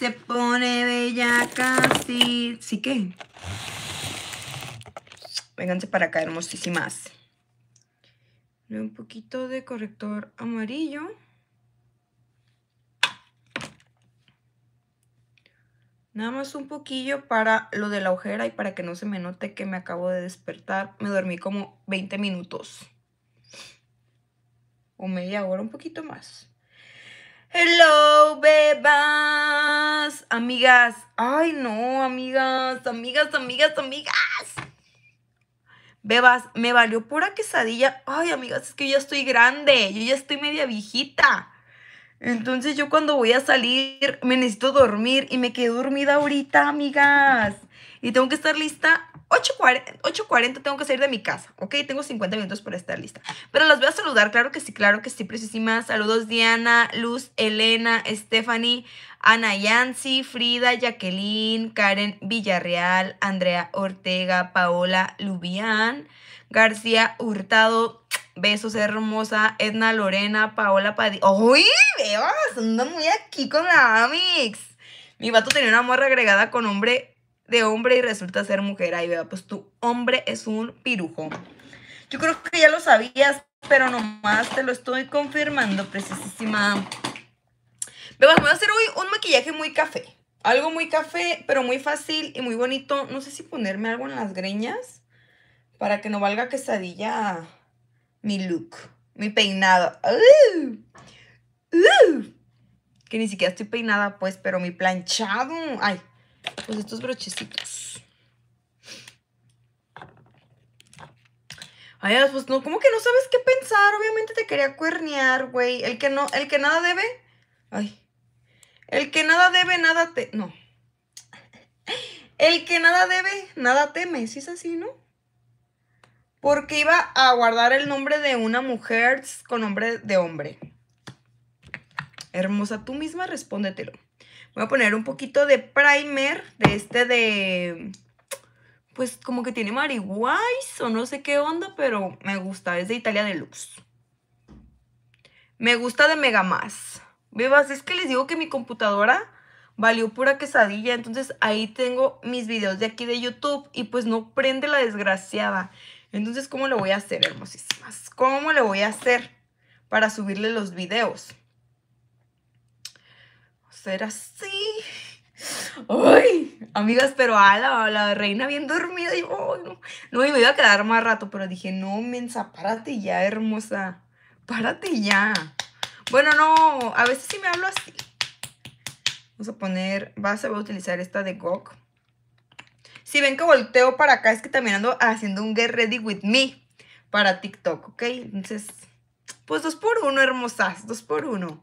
Se pone bella casi. ¿Sí que. Vénganse para acá, hermosísimas. Un poquito de corrector amarillo. Nada más un poquillo para lo de la ojera y para que no se me note que me acabo de despertar. Me dormí como 20 minutos. O media hora, un poquito más. Hello, bebas. Amigas. Ay, no, amigas, amigas, amigas, amigas. Bebas, me valió pura quesadilla. Ay, amigas, es que yo ya estoy grande. Yo ya estoy media viejita. Entonces yo cuando voy a salir me necesito dormir y me quedé dormida ahorita, amigas y tengo que estar lista 8.40, tengo que salir de mi casa, ¿ok? Tengo 50 minutos para estar lista. Pero las voy a saludar, claro que sí, claro que sí, preciosísimas. Saludos Diana, Luz, Elena, Stephanie, Ana Yancy, Frida, Jacqueline, Karen Villarreal, Andrea Ortega, Paola Lubián, García Hurtado, besos hermosa, Edna Lorena, Paola Padilla. ¡Uy! Veo, ando muy aquí con la Amix. Mi vato tenía una morra agregada con hombre de hombre y resulta ser mujer. Ahí vea, pues tu hombre es un pirujo. Yo creo que ya lo sabías, pero nomás te lo estoy confirmando, precisísima. veamos me voy a hacer hoy un maquillaje muy café. Algo muy café, pero muy fácil y muy bonito. No sé si ponerme algo en las greñas para que no valga quesadilla mi look, mi peinado. Uh, uh, que ni siquiera estoy peinada, pues, pero mi planchado. Ay, pues estos brochecitos. Ay, pues no, como que no sabes qué pensar. Obviamente te quería cuernear, güey. El que no, el que nada debe. Ay. El que nada debe, nada te. No. El que nada debe, nada teme. Si es así, ¿no? Porque iba a guardar el nombre de una mujer con nombre de hombre. Hermosa, tú misma respóndetelo. Voy a poner un poquito de primer, de este de... Pues como que tiene marihuais o no sé qué onda, pero me gusta. Es de Italia Deluxe. Me gusta de Mega Más. Bebas, es que les digo que mi computadora valió pura quesadilla. Entonces ahí tengo mis videos de aquí de YouTube y pues no prende la desgraciada. Entonces, ¿cómo le voy a hacer, hermosísimas? ¿Cómo le voy a hacer para subirle los videos? ser así. Ay, amigas, pero a la, reina bien dormida. Y, yo no, no, me iba a quedar más rato, pero dije, no, mensa, párate ya, hermosa. Párate ya. Bueno, no, a veces sí me hablo así. Vamos a poner, base, voy a utilizar esta de Gok Si ven que volteo para acá, es que también ando haciendo un Get Ready With Me para TikTok, ¿ok? Entonces, pues dos por uno, hermosas, dos por uno.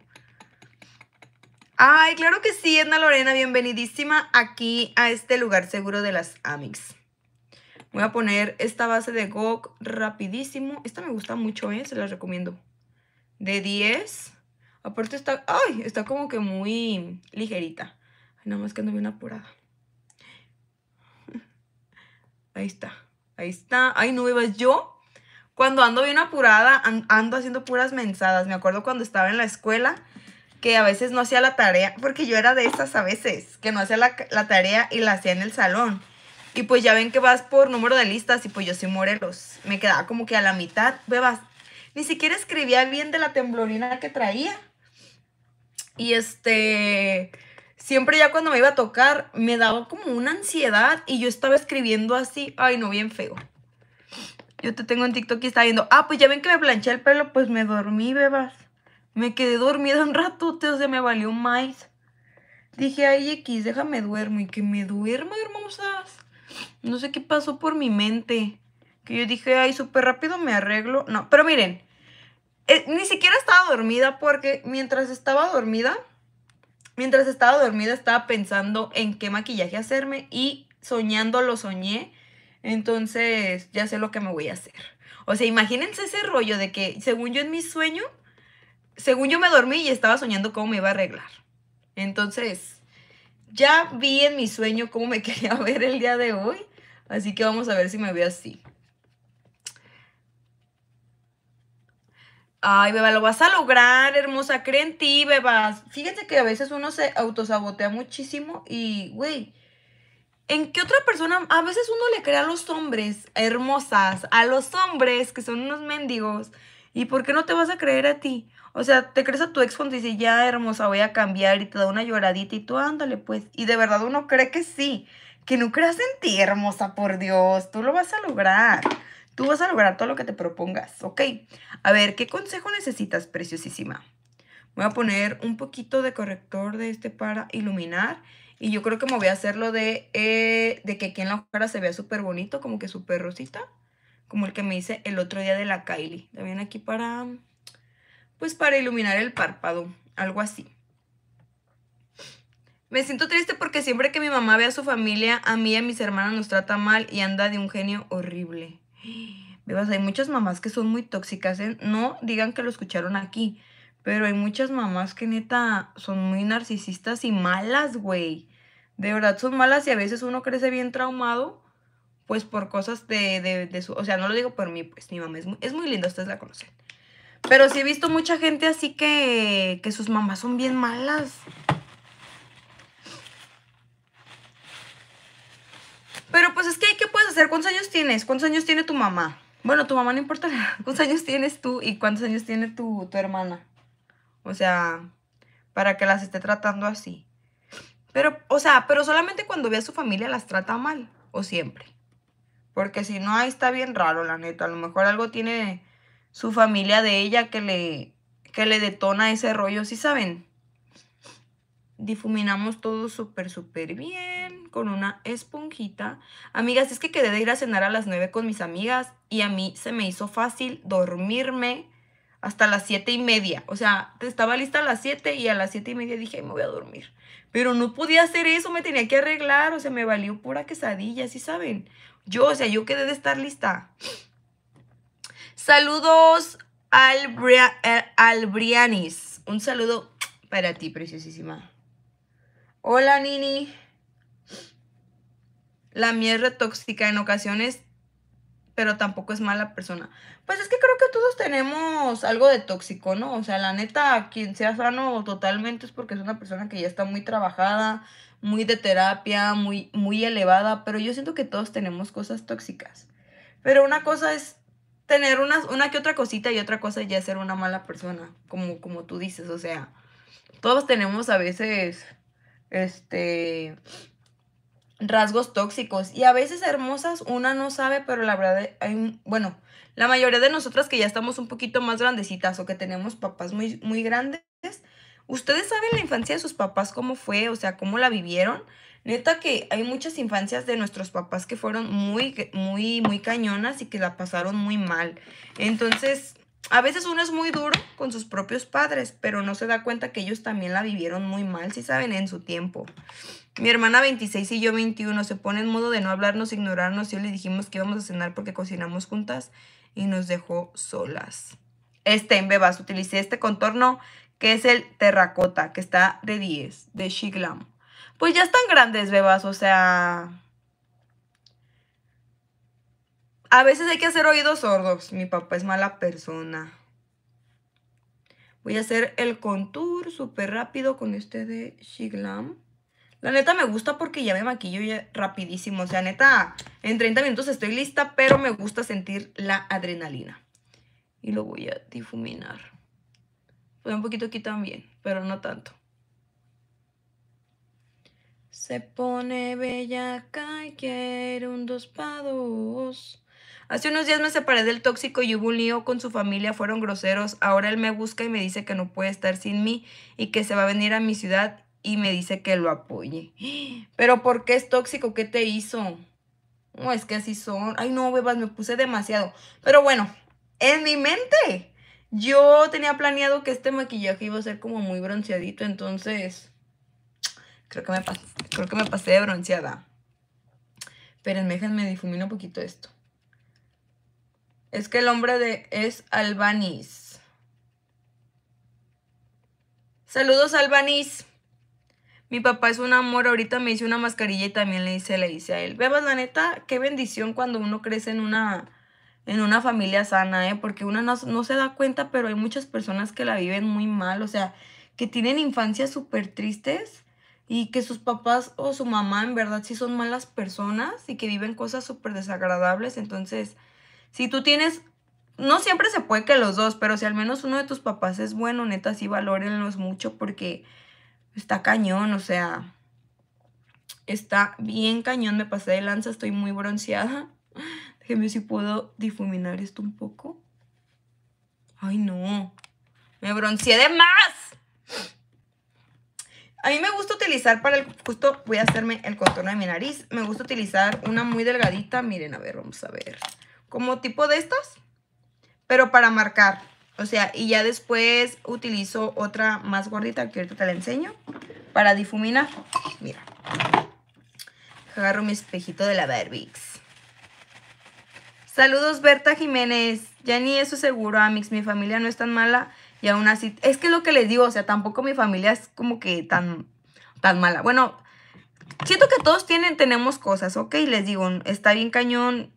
Ay, claro que sí, Edna Lorena, bienvenidísima aquí a este lugar seguro de las Amix. Voy a poner esta base de Gok rapidísimo. Esta me gusta mucho, ¿eh? Se la recomiendo. De 10. Aparte está... ¡Ay! Está como que muy ligerita. Nada más que ando bien apurada. Ahí está. Ahí está. Ay, no yo. Cuando ando bien apurada, ando haciendo puras mensadas. Me acuerdo cuando estaba en la escuela que a veces no hacía la tarea, porque yo era de esas a veces, que no hacía la, la, tarea y la hacía en el salón. Y pues ya ven que vas por número de listas y pues yo soy Morelos. Me quedaba como que a la mitad, bebas. Ni siquiera escribía bien de la temblorina que traía. Y este, siempre ya cuando me iba a tocar, me daba como una ansiedad y yo estaba escribiendo así, ay no, bien feo. Yo te tengo en TikTok y está viendo, ah, pues ya ven que me planché el pelo, pues me dormí, bebas. Me quedé dormida un rato, o sea, me valió un maíz. Dije, ay, X, déjame duermo. Y que me duerma, hermosas. No sé qué pasó por mi mente. Que yo dije, ay, súper rápido me arreglo. No, pero miren, eh, ni siquiera estaba dormida porque mientras estaba dormida, mientras estaba dormida estaba pensando en qué maquillaje hacerme y soñando lo soñé. Entonces ya sé lo que me voy a hacer. O sea, imagínense ese rollo de que según yo en mi sueño según yo me dormí y estaba soñando cómo me iba a arreglar. Entonces, ya vi en mi sueño cómo me quería ver el día de hoy. Así que vamos a ver si me veo así. Ay, beba, lo vas a lograr, hermosa. Cree en ti, bebas. Fíjense que a veces uno se autosabotea muchísimo y, güey, ¿en qué otra persona? A veces uno le cree a los hombres hermosas, a los hombres que son unos mendigos. ¿Y por qué no te vas a creer a ti? O sea, te crees a tu ex cuando dice, ya hermosa, voy a cambiar y te da una lloradita y tú ándale pues. Y de verdad uno cree que sí, que no creas en ti, hermosa, por Dios, tú lo vas a lograr. Tú vas a lograr todo lo que te propongas, ¿ok? A ver, ¿qué consejo necesitas, preciosísima? Voy a poner un poquito de corrector de este para iluminar. Y yo creo que me voy a hacer lo de, eh, de que aquí en la cara se vea súper bonito, como que súper rosita. Como el que me hice el otro día de la Kylie. También aquí para pues para iluminar el párpado, algo así. Me siento triste porque siempre que mi mamá ve a su familia, a mí y a mis hermanas nos trata mal y anda de un genio horrible. Bebas, hay muchas mamás que son muy tóxicas. ¿eh? No digan que lo escucharon aquí, pero hay muchas mamás que neta son muy narcisistas y malas, güey. De verdad son malas y a veces uno crece bien traumado, pues por cosas de, de, de su... O sea, no lo digo por mí, pues mi mamá es muy, es muy linda, ustedes la conocen. Pero sí he visto mucha gente así que, que sus mamás son bien malas. Pero pues es que, ¿qué puedes hacer? ¿Cuántos años tienes? ¿Cuántos años tiene tu mamá? Bueno, tu mamá no importa. ¿Cuántos años tienes tú y cuántos años tiene tu, tu hermana? O sea, para que las esté tratando así. Pero, o sea, pero solamente cuando ve a su familia las trata mal. O siempre. Porque si no, ahí está bien raro, la neta. A lo mejor algo tiene su familia de ella que le, que le detona ese rollo, ¿sí saben? Difuminamos todo súper, súper bien con una esponjita. Amigas, es que quedé de ir a cenar a las 9 con mis amigas y a mí se me hizo fácil dormirme hasta las 7 y media. O sea, estaba lista a las 7 y a las 7 y media dije, me voy a dormir. Pero no podía hacer eso, me tenía que arreglar, o sea, me valió pura quesadilla, ¿sí saben? Yo, o sea, yo quedé de estar lista. Saludos al, eh, Brianis. Un saludo para ti, preciosísima. Hola, Nini. La mierda tóxica en ocasiones, pero tampoco es mala persona. Pues es que creo que todos tenemos algo de tóxico, ¿no? O sea, la neta, quien sea sano totalmente es porque es una persona que ya está muy trabajada, muy de terapia, muy, muy elevada, pero yo siento que todos tenemos cosas tóxicas. Pero una cosa es tener unas, una que otra cosita y otra cosa ya ser una mala persona, como, como tú dices, o sea, todos tenemos a veces, este, rasgos tóxicos y a veces hermosas una no sabe, pero la verdad, hay, bueno, la mayoría de nosotras que ya estamos un poquito más grandecitas o que tenemos papás muy, muy grandes, ustedes saben la infancia de sus papás cómo fue, o sea, cómo la vivieron, Neta que hay muchas infancias de nuestros papás que fueron muy, muy, muy cañonas y que la pasaron muy mal. Entonces, a veces uno es muy duro con sus propios padres, pero no se da cuenta que ellos también la vivieron muy mal, si saben, en su tiempo. Mi hermana 26 y yo 21 se pone en modo de no hablarnos, ignorarnos. Yo le dijimos que íbamos a cenar porque cocinamos juntas y nos dejó solas. Este en Bebas utilicé este contorno que es el terracota, que está de 10, de Shiglam pues ya están grandes, bebas, o sea... A veces hay que hacer oídos sordos. Mi papá es mala persona. Voy a hacer el contour súper rápido con este de Shiglam. La neta me gusta porque ya me maquillo rapidísimo. O sea, neta, en 30 minutos estoy lista, pero me gusta sentir la adrenalina. Y lo voy a difuminar. fue pues un poquito aquí también, pero no tanto. Se pone bellaca y quiere un dos pados Hace unos días me separé del tóxico y hubo un lío con su familia, fueron groseros. Ahora él me busca y me dice que no puede estar sin mí y que se va a venir a mi ciudad y me dice que lo apoye. Pero ¿por qué es tóxico? ¿Qué te hizo? No, es que así son. Ay, no, bebas, me puse demasiado. Pero bueno, en mi mente yo tenía planeado que este maquillaje iba a ser como muy bronceadito, entonces Creo que me, pasé, creo que me pasé de bronceada. Pero me difumino un poquito esto. Es que el hombre de es Albanis. Saludos Albanis. Mi papá es un amor, ahorita me hice una mascarilla y también le hice, le hice a él. Bebas, la neta, qué bendición cuando uno crece en una, en una familia sana, ¿eh? Porque uno no, no se da cuenta, pero hay muchas personas que la viven muy mal, o sea, que tienen infancias súper tristes y que sus papás o su mamá en verdad sí son malas personas y que viven cosas súper desagradables. Entonces, si tú tienes, no siempre se puede que los dos, pero si al menos uno de tus papás es bueno, neta, sí valórenlos mucho porque está cañón, o sea, está bien cañón, me pasé de lanza, estoy muy bronceada. Déjenme si puedo difuminar esto un poco. Ay, no. Me bronceé de más. A mí me gusta utilizar para el... Justo voy a hacerme el contorno de mi nariz. Me gusta utilizar una muy delgadita. Miren, a ver, vamos a ver. Como tipo de estas. Pero para marcar. O sea, y ya después utilizo otra más gordita que ahorita te la enseño. Para difuminar. Mira. Agarro mi espejito de la Barbix. Saludos, Berta Jiménez. Ya ni eso seguro, Amix. Mi familia no es tan mala y aún así, es que lo que les digo, o sea, tampoco mi familia es como que tan, tan mala. Bueno, siento que todos tienen, tenemos cosas, ¿ok? Les digo, está bien cañón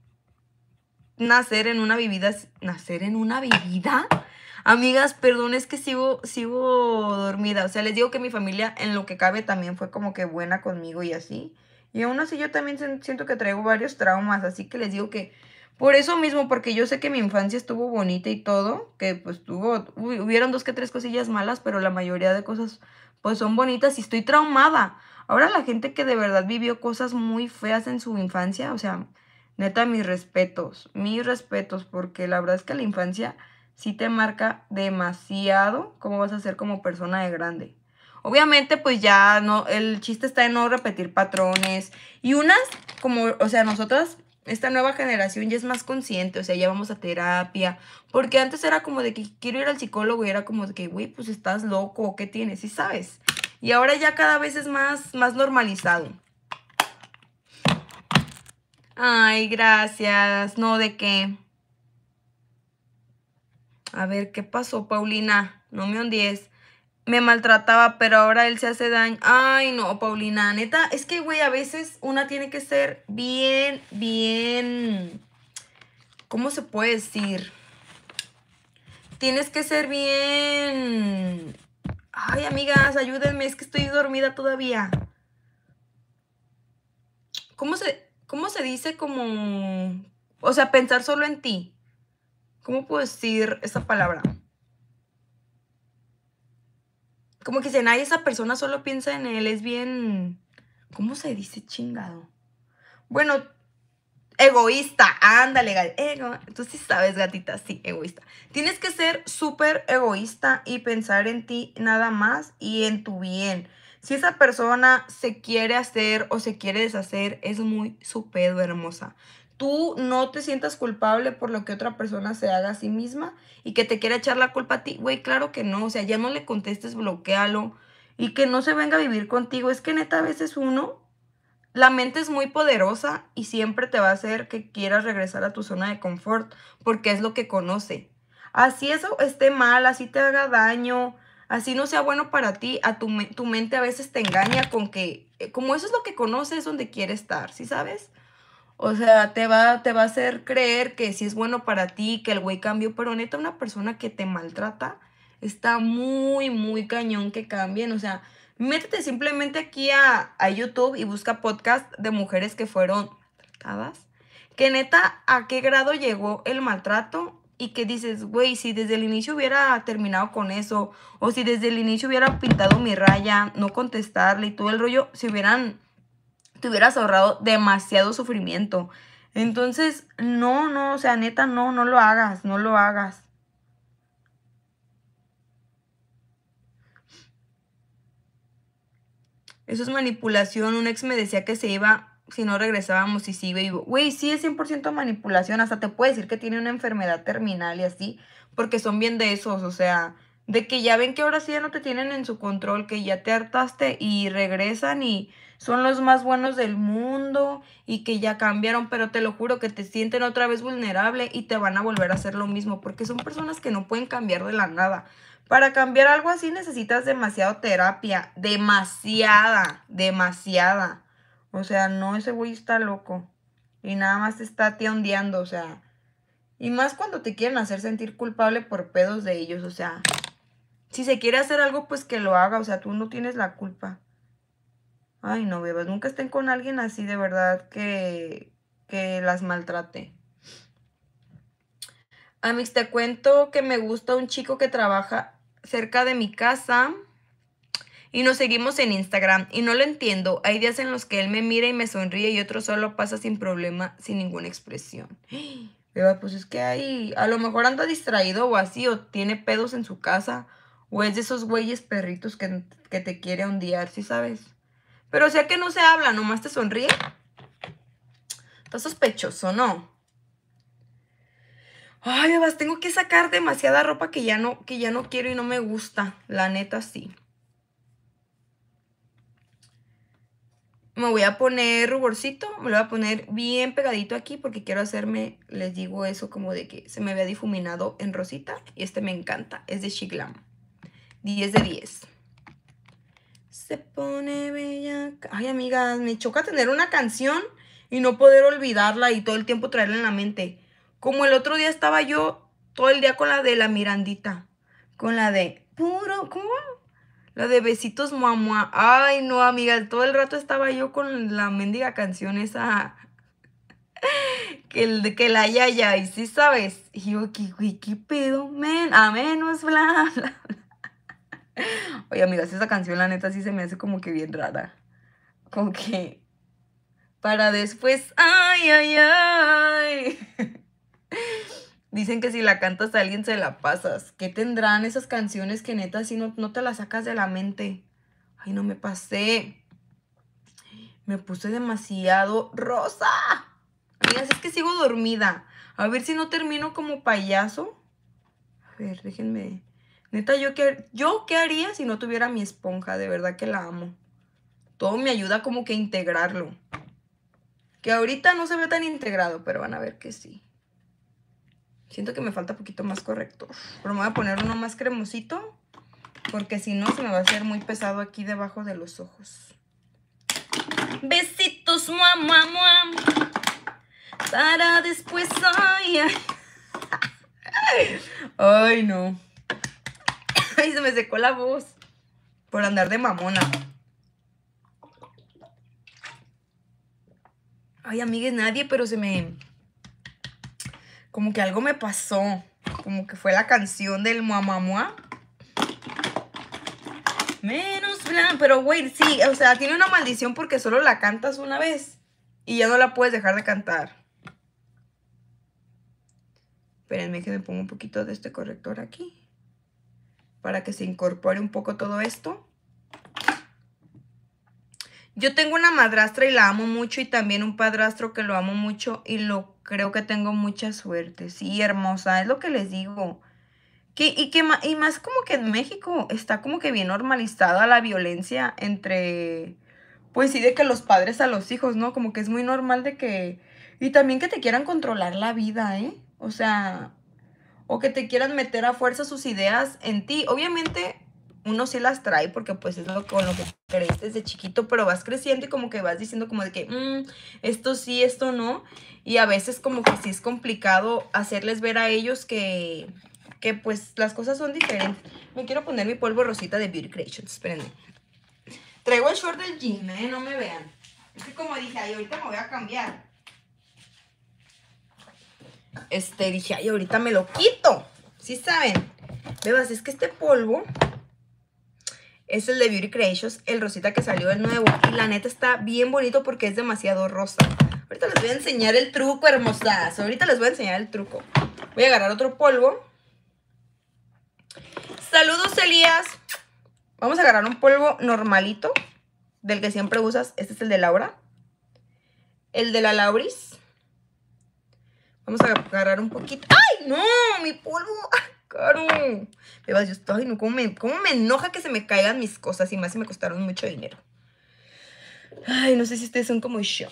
nacer en una bebida, nacer en una bebida. Amigas, perdón, es que sigo, sigo dormida. O sea, les digo que mi familia, en lo que cabe, también fue como que buena conmigo y así. Y aún así yo también siento que traigo varios traumas, así que les digo que por eso mismo, porque yo sé que mi infancia estuvo bonita y todo, que pues tuvo, hubieron dos que tres cosillas malas, pero la mayoría de cosas pues son bonitas y estoy traumada. Ahora la gente que de verdad vivió cosas muy feas en su infancia, o sea, neta, mis respetos, mis respetos, porque la verdad es que la infancia sí te marca demasiado cómo vas a ser como persona de grande. Obviamente, pues ya no, el chiste está en no repetir patrones. Y unas, como, o sea, nosotras esta nueva generación ya es más consciente, o sea, ya vamos a terapia, porque antes era como de que quiero ir al psicólogo y era como de que, güey, pues estás loco, ¿qué tienes? Y sabes. Y ahora ya cada vez es más, más normalizado. Ay, gracias. No, ¿de qué? A ver, ¿qué pasó, Paulina? No me hundies me maltrataba, pero ahora él se hace daño. Ay, no, Paulina, neta, es que, güey, a veces una tiene que ser bien, bien... ¿Cómo se puede decir? Tienes que ser bien... Ay, amigas, ayúdenme, es que estoy dormida todavía. ¿Cómo se, cómo se dice como... O sea, pensar solo en ti. ¿Cómo puedo decir esa palabra? como que dicen, ay, esa persona solo piensa en él, es bien, ¿cómo se dice chingado? Bueno, egoísta, ándale, ego. Tú sí sabes, gatita, sí, egoísta. Tienes que ser súper egoísta y pensar en ti nada más y en tu bien. Si esa persona se quiere hacer o se quiere deshacer, es muy su hermosa tú no te sientas culpable por lo que otra persona se haga a sí misma y que te quiera echar la culpa a ti. Güey, claro que no, o sea, ya no le contestes, bloquealo y que no se venga a vivir contigo. Es que neta a veces uno, la mente es muy poderosa y siempre te va a hacer que quieras regresar a tu zona de confort porque es lo que conoce. Así eso esté mal, así te haga daño, así no sea bueno para ti, a tu, tu mente a veces te engaña con que eh, como eso es lo que conoce, es donde quiere estar, ¿sí sabes? O sea, te va, te va a hacer creer que si es bueno para ti, que el güey cambió, pero neta, una persona que te maltrata está muy, muy cañón que cambien. O sea, métete simplemente aquí a, a YouTube y busca podcast de mujeres que fueron maltratadas. Que neta, a qué grado llegó el maltrato y que dices, güey, si desde el inicio hubiera terminado con eso, o si desde el inicio hubiera pintado mi raya, no contestarle y todo el rollo, si hubieran te hubieras ahorrado demasiado sufrimiento. Entonces, no, no, o sea, neta, no, no lo hagas, no lo hagas. Eso es manipulación. Un ex me decía que se iba si no regresábamos y sigue vivo. Güey, sí es 100% manipulación. Hasta te puede decir que tiene una enfermedad terminal y así. Porque son bien de esos, o sea, de que ya ven que ahora sí ya no te tienen en su control, que ya te hartaste y regresan y son los más buenos del mundo y que ya cambiaron, pero te lo juro que te sienten otra vez vulnerable y te van a volver a hacer lo mismo, porque son personas que no pueden cambiar de la nada. Para cambiar algo así necesitas demasiado terapia, demasiada, demasiada. O sea, no, ese güey está loco y nada más te está o sea. Y más cuando te quieren hacer sentir culpable por pedos de ellos, o sea, si se quiere hacer algo, pues que lo haga, o sea, tú no tienes la culpa. Ay, no, bebas, nunca estén con alguien así de verdad que, que las maltrate. a mí te cuento que me gusta un chico que trabaja cerca de mi casa y nos seguimos en Instagram y no lo entiendo. Hay días en los que él me mira y me sonríe y otro solo pasa sin problema, sin ninguna expresión. Beba, pues es que hay, a lo mejor anda distraído o así, o tiene pedos en su casa, o es de esos güeyes perritos que, te quiere ondear, si sabes? Pero o sea que no se habla, nomás te sonríe. Está sospechoso, ¿no? Ay, vas, tengo que sacar demasiada ropa que ya no, que ya no quiero y no me gusta. La neta, sí. me voy a poner ruborcito, me lo voy a poner bien pegadito aquí porque quiero hacerme, les digo eso como de que se me había difuminado en rosita y este me encanta, es de Shiglam. 10 de 10. Se pone bella. Ay, amigas, me choca tener una canción y no poder olvidarla y todo el tiempo traerla en la mente. Como el otro día estaba yo todo el día con la de la Mirandita. Con la de puro, ¿cómo? La de besitos mamá. Ay, no, amiga, todo el rato estaba yo con la mendiga canción esa. que, el, que la yaya, y sí sabes. Y yo, ¿qué, pedo? Men, a menos, bla, bla. Oye, amigas, esa canción la neta sí se me hace como que bien rara. Como que para después, ay, ay, ay. Dicen que si la cantas a alguien se la pasas. ¿Qué tendrán esas canciones que neta si no, te las sacas de la mente? Ay, no me pasé. Me puse demasiado rosa. Amigas, es que sigo dormida. A ver si no termino como payaso. A ver, déjenme Neta, yo qué, yo qué haría si no tuviera mi esponja, de verdad que la amo. Todo me ayuda como que a integrarlo. Que ahorita no se ve tan integrado, pero van a ver que sí. Siento que me falta un poquito más corrector. Pero me voy a poner uno más cremosito. Porque si no, se me va a hacer muy pesado aquí debajo de los ojos. Besitos, Muam, muam, Para después, ay, ay. ay no. Ay, se me secó la voz. Por andar de mamona. Ay, amigues, nadie, pero se me... Como que algo me pasó. Como que fue la canción del Muamamua. Menos plan, pero güey, sí, o sea, tiene una maldición porque solo la cantas una vez y ya no la puedes dejar de cantar. Espérenme que me pongo un poquito de este corrector aquí para que se incorpore un poco todo esto. Yo tengo una madrastra y la amo mucho y también un padrastro que lo amo mucho y lo creo que tengo mucha suerte. Sí, hermosa, es lo que les digo. Que, y, que, y más como que en México está como que bien normalizada la violencia entre, pues sí, de que los padres a los hijos, ¿no? Como que es muy normal de que... Y también que te quieran controlar la vida, ¿eh? O sea, o que te quieran meter a fuerza sus ideas en ti. Obviamente uno sí las trae porque pues es lo con lo que crees desde chiquito, pero vas creciendo y como que vas diciendo como de que mm, esto sí, esto no. Y a veces como que sí es complicado hacerles ver a ellos que, que pues las cosas son diferentes. Me quiero poner mi polvo rosita de Beauty Creations, espérenme. Traigo el short del gym, ¿eh? No me vean. Es que como dije, ay, ahorita me voy a cambiar este, dije, ay, ahorita me lo quito. Si saben? veas es que este polvo es el de Beauty Creations, el rosita que salió el nuevo. Y la neta está bien bonito porque es demasiado rosa. Ahorita les voy a enseñar el truco, hermosas. Ahorita les voy a enseñar el truco. Voy a agarrar otro polvo. Saludos, Elías. Vamos a agarrar un polvo normalito, del que siempre usas. Este es el de Laura. El de la Lauris Vamos a agarrar un poquito. ¡Ay, no! Mi polvo. ¡Ay, ah, caro! Me vas, yo estoy, no, ¿cómo me, cómo me enoja que se me caigan mis cosas y más si me costaron mucho dinero. Ay, no sé si ustedes son como yo.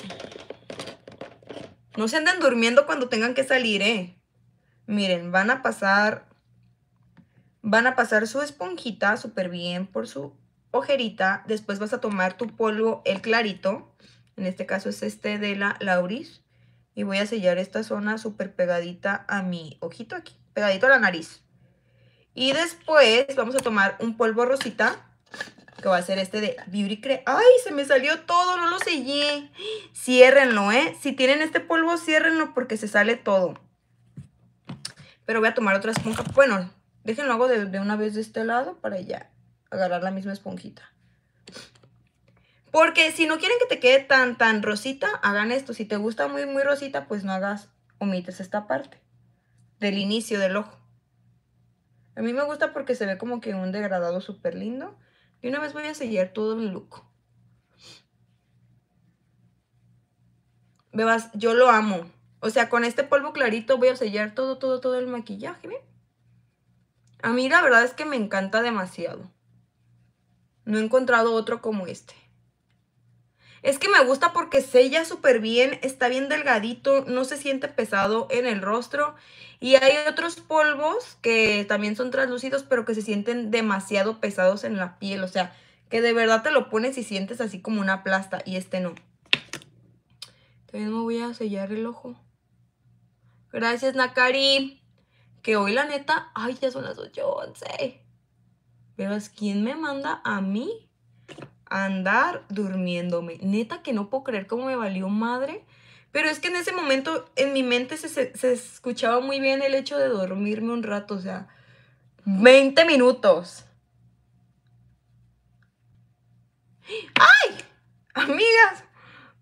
No se anden durmiendo cuando tengan que salir, ¿eh? Miren, van a pasar... Van a pasar su esponjita súper bien por su ojerita. Después vas a tomar tu polvo, el clarito. En este caso es este de la Lauris. Y voy a sellar esta zona súper pegadita a mi ojito aquí, pegadito a la nariz. Y después vamos a tomar un polvo rosita, que va a ser este de Beauty Cre... ¡Ay, se me salió todo! No lo sellé. Ciérrenlo, ¿eh? Si tienen este polvo, ciérrenlo porque se sale todo. Pero voy a tomar otra esponja. Bueno, déjenlo hago de, de una vez de este lado para ya agarrar la misma esponjita. Porque si no quieren que te quede tan, tan rosita, hagan esto. Si te gusta muy, muy rosita, pues no hagas, omites esta parte del inicio del ojo. A mí me gusta porque se ve como que un degradado súper lindo. Y una vez voy a sellar todo mi look. Bebas, yo lo amo. O sea, con este polvo clarito voy a sellar todo, todo, todo el maquillaje. A mí la verdad es que me encanta demasiado. No he encontrado otro como este. Es que me gusta porque sella súper bien, está bien delgadito, no se siente pesado en el rostro. Y hay otros polvos que también son translúcidos, pero que se sienten demasiado pesados en la piel. O sea, que de verdad te lo pones y sientes así como una plasta. Y este no. También me voy a sellar el ojo. Gracias, Nakari. Que hoy la neta... Ay, ya son las 8.11. es ¿quién me manda a mí andar durmiéndome. Neta que no puedo creer cómo me valió madre. Pero es que en ese momento en mi mente se, escuchaba muy bien el hecho de dormirme un rato, o sea, 20 minutos. ¡Ay! Amigas,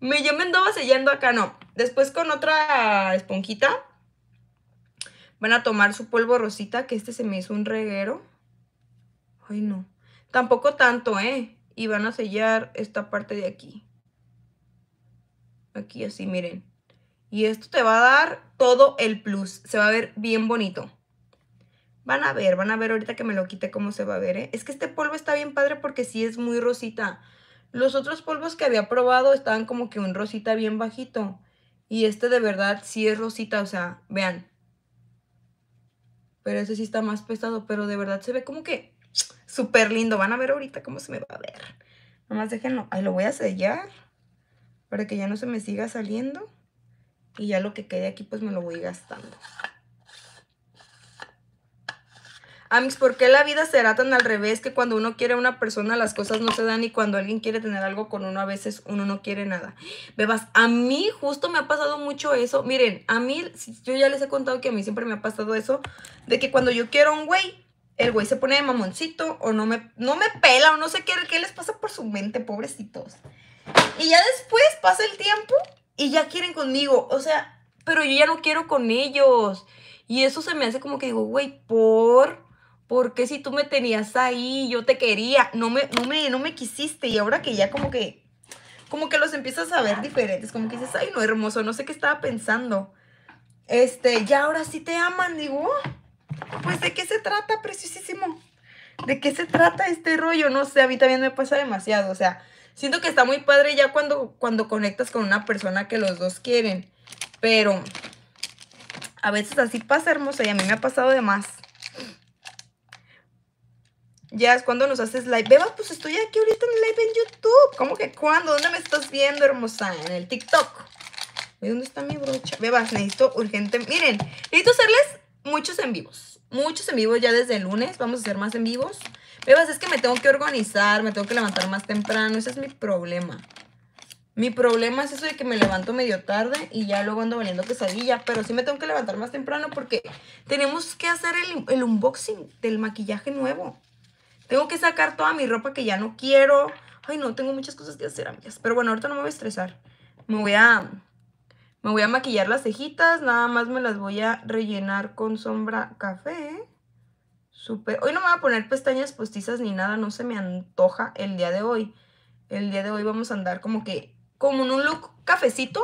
me, yo me andaba sellando acá, no. Después con otra esponjita van a tomar su polvo rosita, que este se me hizo un reguero. Ay, no. Tampoco tanto, ¿eh? y van a sellar esta parte de aquí. Aquí así, miren. Y esto te va a dar todo el plus. Se va a ver bien bonito. Van a ver, van a ver ahorita que me lo quite cómo se va a ver. ¿eh? Es que este polvo está bien padre porque sí es muy rosita. Los otros polvos que había probado estaban como que un rosita bien bajito. Y este de verdad sí es rosita, o sea, vean. Pero ese sí está más pesado, pero de verdad se ve como que Súper lindo. Van a ver ahorita cómo se me va a ver. Nomás déjenlo. Ahí lo voy a sellar para que ya no se me siga saliendo. Y ya lo que quede aquí pues me lo voy gastando. Amix, ¿por qué la vida será tan al revés que cuando uno quiere a una persona las cosas no se dan y cuando alguien quiere tener algo con uno a veces uno no quiere nada? Bebas, a mí justo me ha pasado mucho eso. Miren, a mí, yo ya les he contado que a mí siempre me ha pasado eso, de que cuando yo quiero a un güey, el güey se pone de mamoncito o no me, no me pela o no sé qué, les pasa por su mente, pobrecitos. Y ya después pasa el tiempo y ya quieren conmigo, o sea, pero yo ya no quiero con ellos. Y eso se me hace como que digo, güey, por, ¿por qué si tú me tenías ahí, yo te quería, no me, no me, no me quisiste y ahora que ya como que, como que los empiezas a ver diferentes, como que dices, ay, no, hermoso, no sé qué estaba pensando. Este, ya ahora sí te aman, digo, oh". Pues de qué se trata, preciosísimo. ¿De qué se trata este rollo? No sé, a mí también me pasa demasiado. O sea, siento que está muy padre ya cuando, cuando conectas con una persona que los dos quieren. Pero a veces así pasa, hermosa, y a mí me ha pasado de más. Ya es cuando nos haces live. Beba, pues estoy aquí ahorita en live en YouTube. ¿Cómo que cuándo? ¿Dónde me estás viendo, hermosa? En el TikTok. ¿Dónde está mi brocha? Bebas, necesito urgente. Miren, necesito hacerles muchos en vivos. Muchos en vivos ya desde el lunes. Vamos a hacer más en vivos. Bebas, es que me tengo que organizar, me tengo que levantar más temprano. Ese es mi problema. Mi problema es eso de que me levanto medio tarde y ya luego ando vendiendo quesadilla. Pero sí me tengo que levantar más temprano porque tenemos que hacer el, el unboxing del maquillaje nuevo. Tengo que sacar toda mi ropa que ya no quiero. Ay, no, tengo muchas cosas que hacer, amigas. Pero bueno, ahorita no me voy a estresar. Me voy a me voy a maquillar las cejitas, nada más me las voy a rellenar con sombra café. Súper. Hoy no me voy a poner pestañas postizas ni nada, no se me antoja el día de hoy. El día de hoy vamos a andar como que, como en un look cafecito,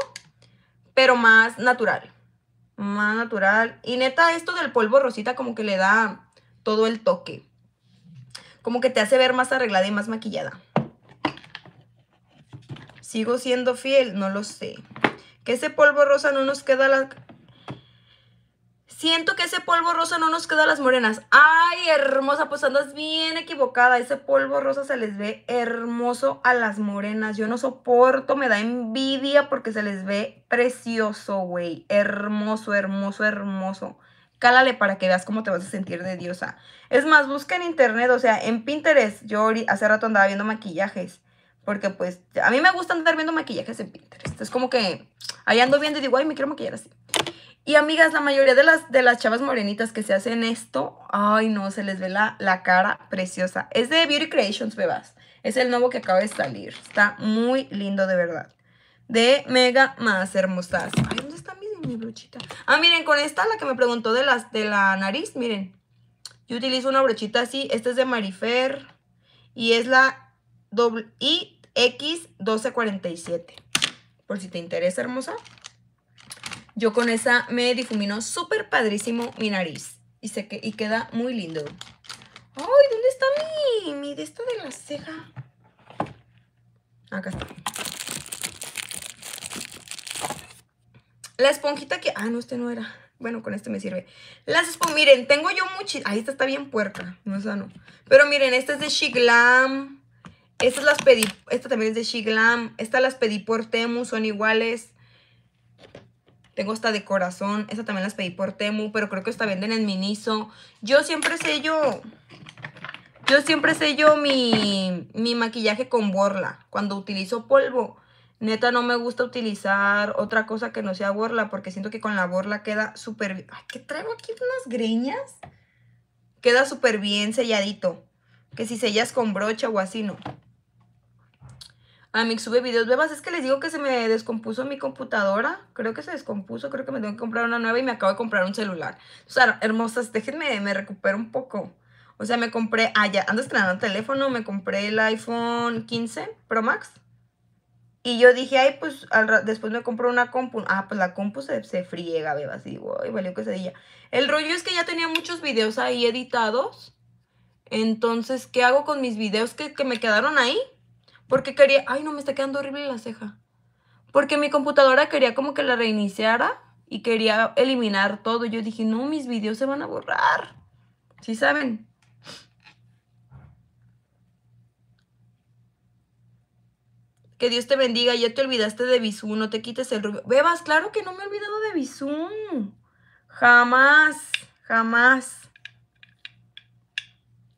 pero más natural. Más natural. Y neta, esto del polvo rosita como que le da todo el toque. Como que te hace ver más arreglada y más maquillada. ¿Sigo siendo fiel? No lo sé que ese polvo rosa no nos queda la... Siento que ese polvo rosa no nos queda a las morenas. Ay, hermosa, pues andas bien equivocada. Ese polvo rosa se les ve hermoso a las morenas. Yo no soporto, me da envidia porque se les ve precioso, güey. Hermoso, hermoso, hermoso. Cálale para que veas cómo te vas a sentir de diosa. Es más, busca en internet, o sea, en Pinterest. Yo hace rato andaba viendo maquillajes porque pues a mí me gusta andar viendo maquillajes en Pinterest. Es como que ahí ando viendo y digo, ay, me quiero maquillar así. Y amigas, la mayoría de las, de las chavas morenitas que se hacen esto, ay no, se les ve la, cara preciosa. Es de Beauty Creations, bebas. Es el nuevo que acaba de salir. Está muy lindo, de verdad. De Mega Más Hermosas. Ay, ¿dónde está mi, brochita? Ah, miren, con esta, la que me preguntó de, las, de la nariz, miren. Yo utilizo una brochita así. Esta es de Marifer. Y es la doble, I X1247. Por si te interesa, hermosa. Yo con esa me difumino súper padrísimo mi nariz. Y, que, queda muy lindo. ¡Ay! ¿Dónde está mi, mi de esta de la ceja? Acá está. La esponjita que... Ah, no, este no era. Bueno, con este me sirve. Las esponjas... Miren, tengo yo muchísimas... Ahí esta está bien puerca. No, esa no. Pero miren, esta es de Shiglam las pedí, esta también es de Shiglam. Esta Estas las pedí por Temu, son iguales. Tengo esta de corazón. Esta también las pedí por Temu, pero creo que esta venden en Miniso. Yo siempre sello... Yo siempre sello mi, mi maquillaje con borla. Cuando utilizo polvo, neta no me gusta utilizar otra cosa que no sea borla, porque siento que con la borla queda súper bien. Ay, ¿qué traigo aquí unas greñas? Queda súper bien selladito. Que si sellas con brocha o así, no a mí sube videos. Bebas, es que les digo que se me descompuso mi computadora. Creo que se descompuso, creo que me tengo que comprar una nueva y me acabo de comprar un celular. O sea, hermosas, déjenme, me recupero un poco. O sea, me compré, ah, ya, ando estrenando teléfono, me compré el iPhone 15 Pro Max. Y yo dije, ay, pues después me compré una compu. Ah, pues la compu se, friega, bebas. digo, ay, valió quesadilla. El rollo es que ya tenía muchos videos ahí editados. Entonces, ¿qué hago con mis videos que me quedaron ahí? porque quería, ay, no me está quedando horrible la ceja. Porque mi computadora quería como que la reiniciara y quería eliminar todo. Yo dije, no, mis videos se van a borrar. ¿Sí saben? Que Dios te bendiga, ya te olvidaste de Bisú, no te quites el rubio. Bebas, claro que no me he olvidado de Bisú. Jamás, jamás.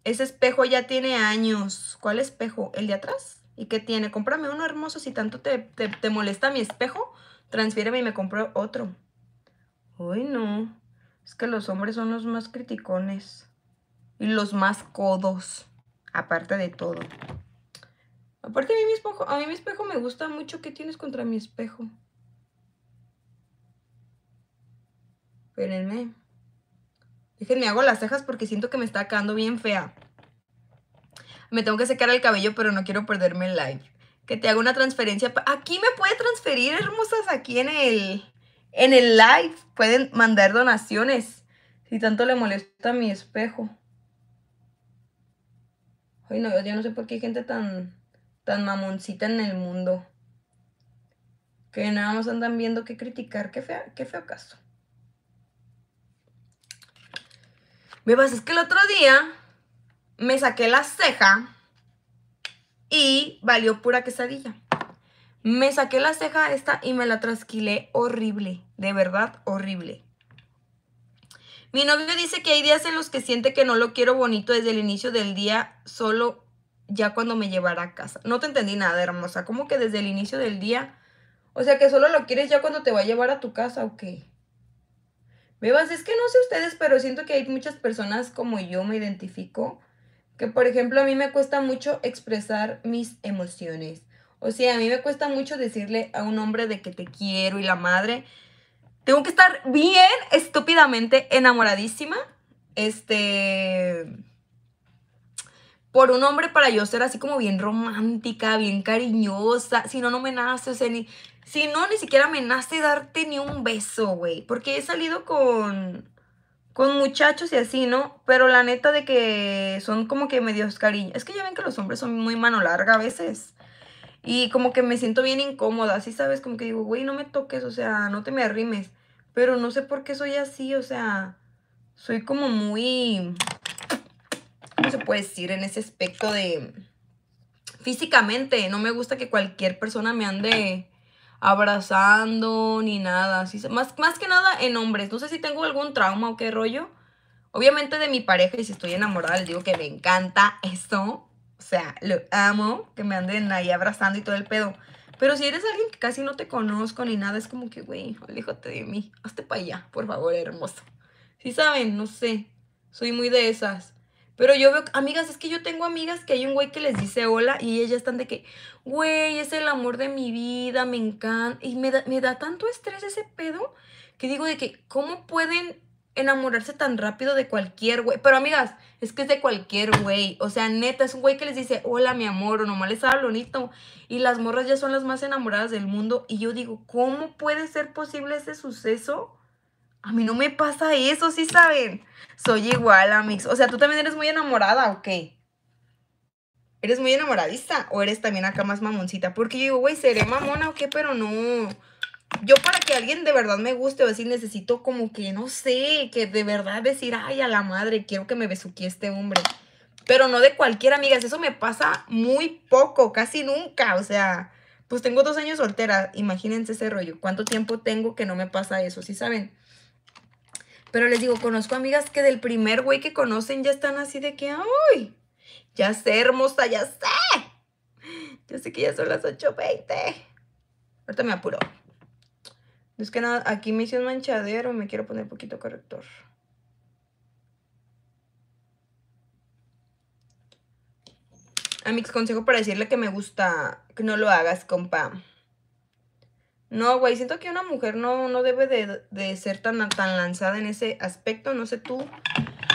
Ese espejo ya tiene años. ¿Cuál espejo? ¿El de atrás? ¿Y qué tiene? Cómprame uno hermoso. Si tanto te, molesta mi espejo, transfiéreme y me compro otro. Uy, no. Es que los hombres son los más criticones. Y los más codos. Aparte de todo. Aparte a mí mi espejo, a mí mi espejo me gusta mucho. ¿Qué tienes contra mi espejo? Espérenme. Déjenme hago las cejas porque siento que me está quedando bien fea me tengo que secar el cabello, pero no quiero perderme el live. Que te haga una transferencia. Aquí me puede transferir, hermosas, aquí en el, en el live. Pueden mandar donaciones. Si tanto le molesta mi espejo. Ay, no, yo no sé por qué hay gente tan, tan mamoncita en el mundo. Que nada más andan viendo que criticar. Qué, fea, qué feo caso. Me es que el otro día me saqué la ceja y valió pura quesadilla. Me saqué la ceja esta y me la trasquilé horrible, de verdad horrible. Mi novio dice que hay días en los que siente que no lo quiero bonito desde el inicio del día, solo ya cuando me llevará a casa. No te entendí nada, hermosa. Como que desde el inicio del día. O sea, que solo lo quieres ya cuando te va a llevar a tu casa, Ok. Bebas, es que no sé ustedes, pero siento que hay muchas personas como yo me identifico que por ejemplo a mí me cuesta mucho expresar mis emociones. O sea, a mí me cuesta mucho decirle a un hombre de que te quiero y la madre. Tengo que estar bien estúpidamente enamoradísima. Este. Por un hombre para yo ser así como bien romántica, bien cariñosa. Si no, no me nace. O sea, ni. Si no, ni siquiera me nace darte ni un beso, güey. Porque he salido con con muchachos y así, ¿no? Pero la neta de que son como que medios cariños. Es que ya ven que los hombres son muy mano larga a veces. Y como que me siento bien incómoda, así sabes, como que digo, güey, no me toques, o sea, no te me arrimes. Pero no sé por qué soy así, o sea, soy como muy... ¿Cómo se puede decir en ese aspecto de... Físicamente, no me gusta que cualquier persona me ande abrazando ni nada. más, más que nada en hombres. No sé si tengo algún trauma o qué rollo. Obviamente de mi pareja y si estoy enamorada Le digo que me encanta esto O sea, lo amo, que me anden ahí abrazando y todo el pedo. Pero si eres alguien que casi no te conozco ni nada, es como que, güey, alíjate de mí. Hazte para allá, por favor, hermoso. Si saben, no sé. Soy muy de esas. Pero yo veo, amigas, es que yo tengo amigas que hay un güey que les dice hola y ellas están de que, güey, es el amor de mi vida, me encanta. Y me da, me da tanto estrés ese pedo que digo de que, ¿cómo pueden enamorarse tan rápido de cualquier güey? Pero amigas, es que es de cualquier güey. O sea, neta, es un güey que les dice, hola, mi amor, o nomás les hablo, bonito. Y las morras ya son las más enamoradas del mundo. Y yo digo, ¿cómo puede ser posible ese suceso? A mí no me pasa eso, sí saben. Soy igual, Amix. O sea, tú también eres muy enamorada, ¿o qué? ¿Eres muy enamoradista? ¿O eres también acá más mamoncita? Porque yo digo, güey, ¿seré mamona o qué? Pero no. Yo para que alguien de verdad me guste o así necesito como que, no sé, que de verdad decir, ay, a la madre, quiero que me besuque este hombre. Pero no de cualquier amigas, eso me pasa muy poco, casi nunca. O sea, pues tengo dos años soltera, imagínense ese rollo. ¿Cuánto tiempo tengo que no me pasa eso? ¿Sí saben? Pero les digo, conozco amigas que del primer güey que conocen ya están así de que, ¡ay! Ya sé, hermosa, ya sé. ya sé que ya son las 8.20. Ahorita me apuro. Es que nada, aquí me hice un manchadero, me quiero poner poquito corrector. A consejo para decirle que me gusta, que no lo hagas, compa. No, güey, siento que una mujer no, debe de, ser tan, tan lanzada en ese aspecto, no sé tú.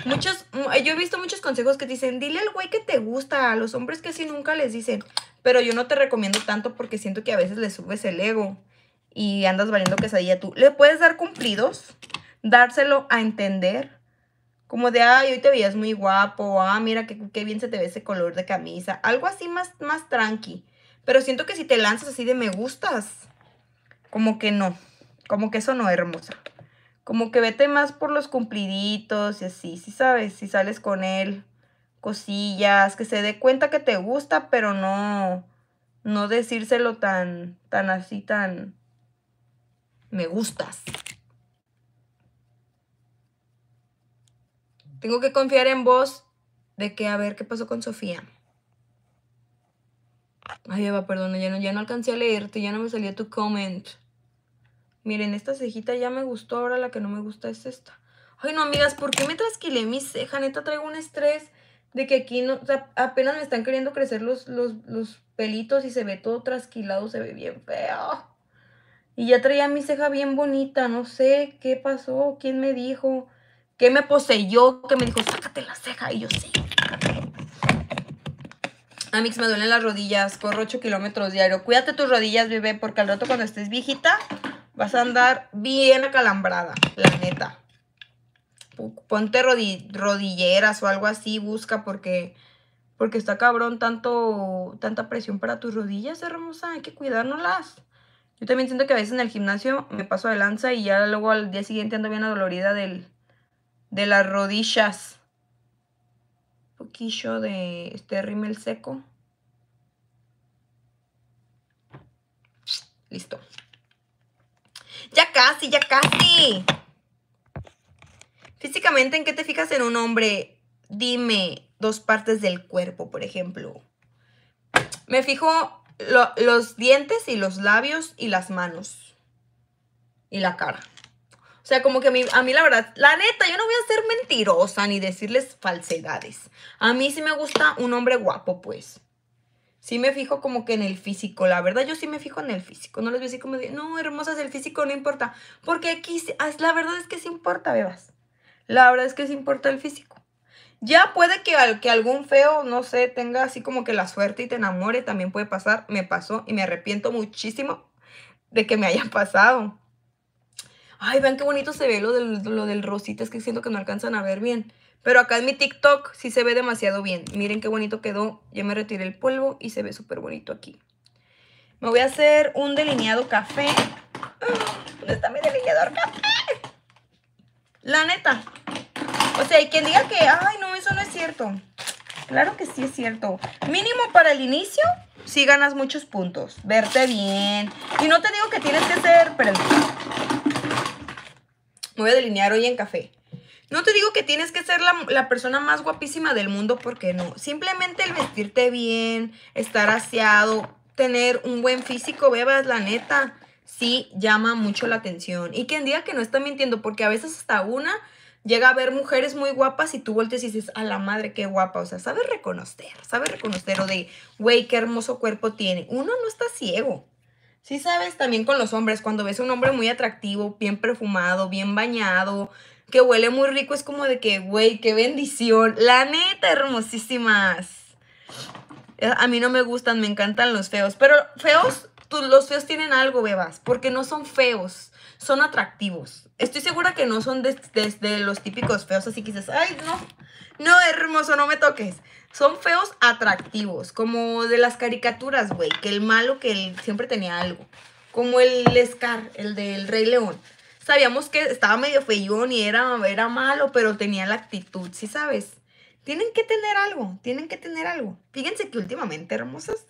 Muchos, yo he visto muchos consejos que dicen, dile al güey que te gusta, a los hombres que así nunca les dicen, pero yo no te recomiendo tanto porque siento que a veces le subes el ego y andas valiendo quesadilla tú. Le puedes dar cumplidos, dárselo a entender, como de, ay, hoy te veías muy guapo, ah, mira qué, bien se te ve ese color de camisa, algo así más, más tranqui, pero siento que si te lanzas así de me gustas como que no, como que eso no, es hermosa. Como que vete más por los cumpliditos y así, si sabes, si sales con él, cosillas, que se dé cuenta que te gusta, pero no, no decírselo tan, tan así, tan, me gustas. Tengo que confiar en vos de que a ver qué pasó con Sofía. Ay, Eva, perdona, ya no, ya no alcancé a leerte, ya no me salía tu comment. Miren, esta cejita ya me gustó, ahora la que no me gusta es esta. Ay, no, amigas, ¿por qué me trasquilé mi ceja? Neta, traigo un estrés de que aquí no, o sea, apenas me están queriendo crecer los, los, los pelitos y se ve todo trasquilado, se ve bien feo. Y ya traía mi ceja bien bonita, no sé qué pasó, quién me dijo, qué me poseyó, que me dijo, sácate la ceja. Y yo, sí, a mí me duelen las rodillas, corro 8 kilómetros diario. Cuídate tus rodillas, bebé, porque al rato cuando estés viejita vas a andar bien acalambrada, la neta. Ponte rodilleras o algo así, busca porque porque está cabrón tanto tanta presión para tus rodillas, hermosa, hay que cuidárnoslas. Yo también siento que a veces en el gimnasio me paso de lanza y ya luego al día siguiente ando bien adolorida del, de las rodillas quillo de este rimel seco. Listo. Ya casi, ya casi. Físicamente, ¿en qué te fijas en un hombre? Dime dos partes del cuerpo, por ejemplo. Me fijo los dientes y los labios y las manos. Y la cara. O sea, como que a mí, la verdad, la neta, yo no voy a ser mentirosa ni decirles falsedades. A mí sí me gusta un hombre guapo, pues. Sí me fijo como que en el físico, la verdad yo sí me fijo en el físico, no les voy a decir como, de, no, hermosas, el físico no importa, porque aquí, ah, la verdad es que sí importa, bebas, la verdad es que sí importa el físico. Ya puede que, que algún feo, no sé, tenga así como que la suerte y te enamore, también puede pasar, me pasó y me arrepiento muchísimo de que me haya pasado ay, vean qué bonito se ve lo del, lo del rosita, es que siento que no alcanzan a ver bien. Pero acá en mi TikTok sí se ve demasiado bien. Miren qué bonito quedó. Ya me retiré el polvo y se ve súper bonito aquí. Me voy a hacer un delineado café. ¿Dónde está mi delineador café? La neta. O sea, hay quien diga que, ay, no, eso no es cierto. Claro que sí es cierto. Mínimo para el inicio, sí ganas muchos puntos. Verte bien. Y no te digo que tienes que ser, pero me voy a delinear hoy en café. No te digo que tienes que ser la, persona más guapísima del mundo, porque no. Simplemente el vestirte bien, estar aseado, tener un buen físico, bebas, la neta, sí llama mucho la atención. Y quien diga que no está mintiendo, porque a veces hasta una llega a ver mujeres muy guapas y tú volteas y dices, a la madre, qué guapa. O sea, sabes reconocer, sabes reconocer o de, güey, qué hermoso cuerpo tiene. Uno no está ciego. Sí sabes, también con los hombres, cuando ves a un hombre muy atractivo, bien perfumado, bien bañado, que huele muy rico, es como de que, güey, qué bendición. La neta, hermosísimas. Eh, a mí no me gustan, me encantan los feos. Pero feos, los feos tienen algo, bebas, porque no son feos, son atractivos. Estoy segura que no son desde de, de los típicos feos, así que dices, ay, no, no, hermoso, no me toques. Son feos atractivos, como de las caricaturas, güey, que el malo que siempre tenía algo. Como el Scar, el del Rey León. Sabíamos que estaba medio feyón y era, era malo, pero tenía la actitud, ¿sí sabes? Tienen que tener algo, tienen que tener algo. Fíjense que últimamente, hermosas.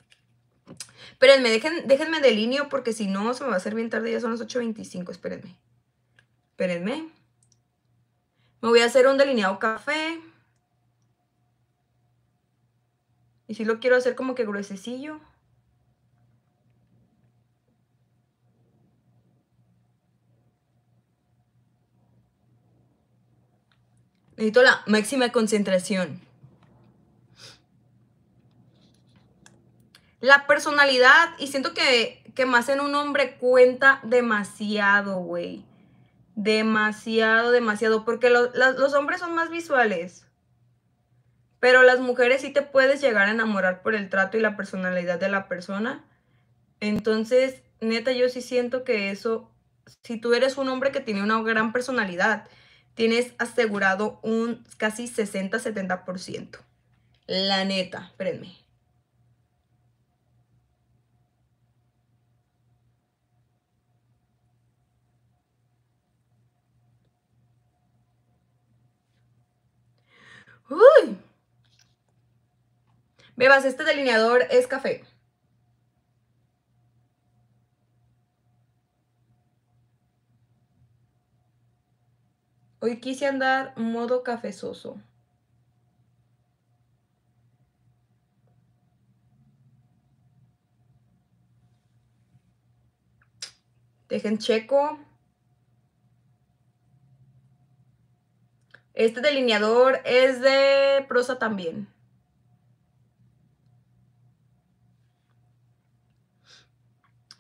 Espérenme, déjenme delineo porque si no se me va a hacer bien tarde, ya son las 8.25, espérenme. Espérenme. Me voy a hacer un delineado café. Y si lo quiero hacer como que gruesecillo. Necesito la máxima concentración. La personalidad, y siento que, que más en un hombre cuenta demasiado, güey. Demasiado, demasiado, porque los hombres son más visuales. Pero las mujeres sí te puedes llegar a enamorar por el trato y la personalidad de la persona. Entonces, neta, yo sí siento que eso, si tú eres un hombre que tiene una gran personalidad, tienes asegurado un casi 60-70%. La neta, espérenme. Uy. Bebas, este delineador es café. Hoy quise andar modo cafesoso Dejen checo. Este delineador es de prosa también.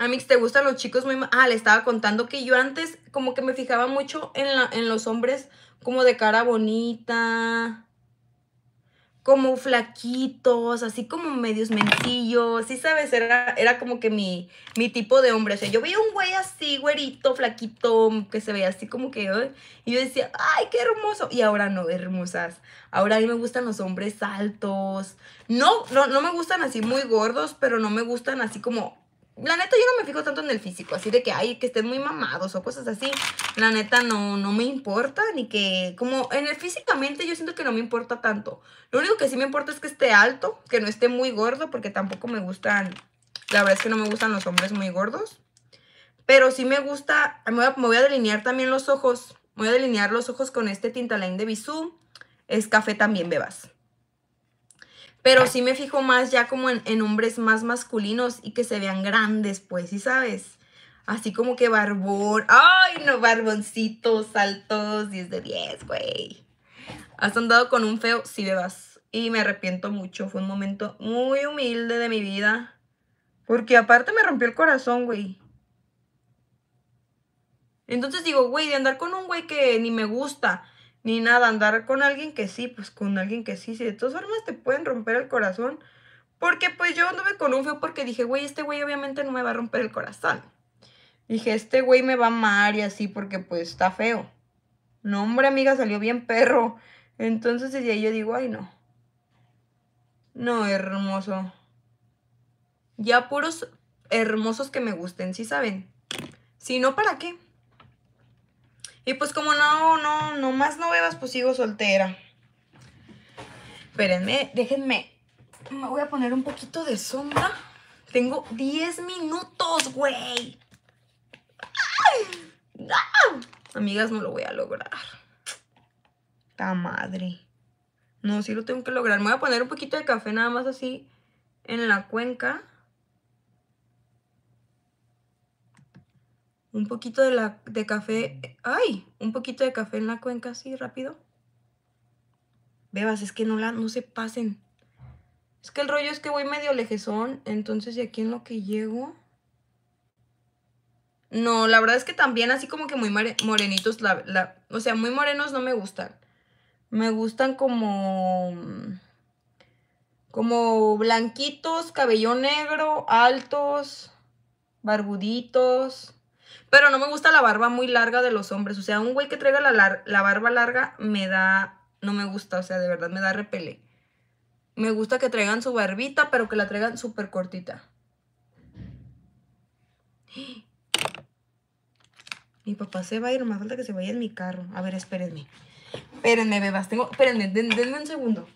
Amix, ¿te gustan los chicos muy... Ah, le estaba contando que yo antes como que me fijaba mucho en, en los hombres como de cara bonita, como flaquitos, así como medios mentillos. sí sabes, era, era como que mi, mi tipo de hombre, o sea, yo veía un güey así, güerito, flaquito, que se veía así como que, y yo decía, ay, qué hermoso, y ahora no, hermosas, ahora a mí me gustan los hombres altos, no, no, no me gustan así muy gordos, pero no me gustan así como la neta yo no me fijo tanto en el físico, así de que hay que estén muy mamados o cosas así. La neta no, no me importa, ni que como en el físicamente yo siento que no me importa tanto. Lo único que sí me importa es que esté alto, que no esté muy gordo, porque tampoco me gustan, la verdad es que no me gustan los hombres muy gordos. Pero sí me gusta, me voy a, delinear también los ojos, me voy a delinear los ojos con este tintaline de Bisú. Es café también, bebas. Pero sí me fijo más ya como en, hombres más masculinos y que se vean grandes, pues, ¿sí sabes? Así como que barbón. ¡Ay, no! Barboncitos, saltos, 10 de 10, güey. ¿Has andado con un feo? Sí, bebas. Y me arrepiento mucho. Fue un momento muy humilde de mi vida. Porque aparte me rompió el corazón, güey. Entonces digo, güey, de andar con un güey que ni me gusta ni nada, andar con alguien que sí, pues con alguien que sí, si de todas formas te pueden romper el corazón, porque pues yo anduve con un feo porque dije, güey, este güey obviamente no me va a romper el corazón. Dije, este güey me va a amar y así porque pues está feo. No, hombre, amiga, salió bien perro. Entonces desde yo digo, ay no. No, hermoso. Ya puros hermosos que me gusten, ¿sí saben? Si no, ¿para qué? Y pues como no, no, no más no bebas, pues sigo soltera. Espérenme, déjenme. Me voy a poner un poquito de sombra. Tengo 10 minutos, güey. Amigas, no lo voy a lograr. La madre. No, sí lo tengo que lograr. Me voy a poner un poquito de café nada más así en la cuenca. Un poquito de, la, de café. ¡Ay! Un poquito de café en la cuenca, así rápido. Bebas, es que no, la, no se pasen. Es que el rollo es que voy medio lejezón, entonces y aquí en lo que llego. No, la verdad es que también así como que muy morenitos, la, o sea, muy morenos no me gustan. Me gustan como... Como blanquitos, cabello negro, altos, barbuditos. Pero no me gusta la barba muy larga de los hombres. O sea, un güey que traiga la, barba larga me da. No me gusta, o sea, de verdad me da repele. Me gusta que traigan su barbita, pero que la traigan súper cortita. Mi papá se va a ir, más falta que se vaya en mi carro. A ver, espérenme. Espérenme, bebas. Tengo. Espérenme, denme un segundo.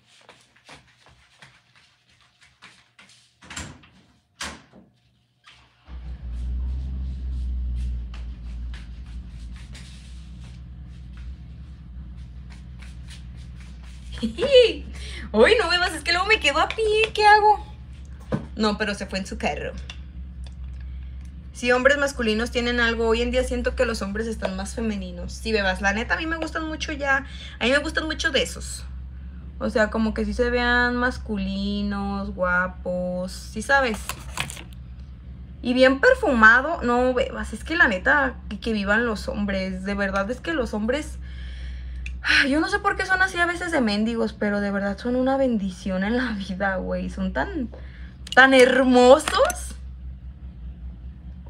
Hoy no bebas, es que luego me quedo a pie, ¿qué hago? No, pero se fue en su carro. Si hombres masculinos tienen algo, hoy en día siento que los hombres están más femeninos. Si sí, bebas, la neta, a mí me gustan mucho ya. A mí me gustan mucho de esos. O sea, como que si se vean masculinos, guapos, si sabes. Y bien perfumado, no bebas, es que la neta, que, que vivan los hombres. De verdad es que los hombres yo no sé por qué son así a veces de mendigos, pero de verdad son una bendición en la vida, güey. Son tan, tan hermosos.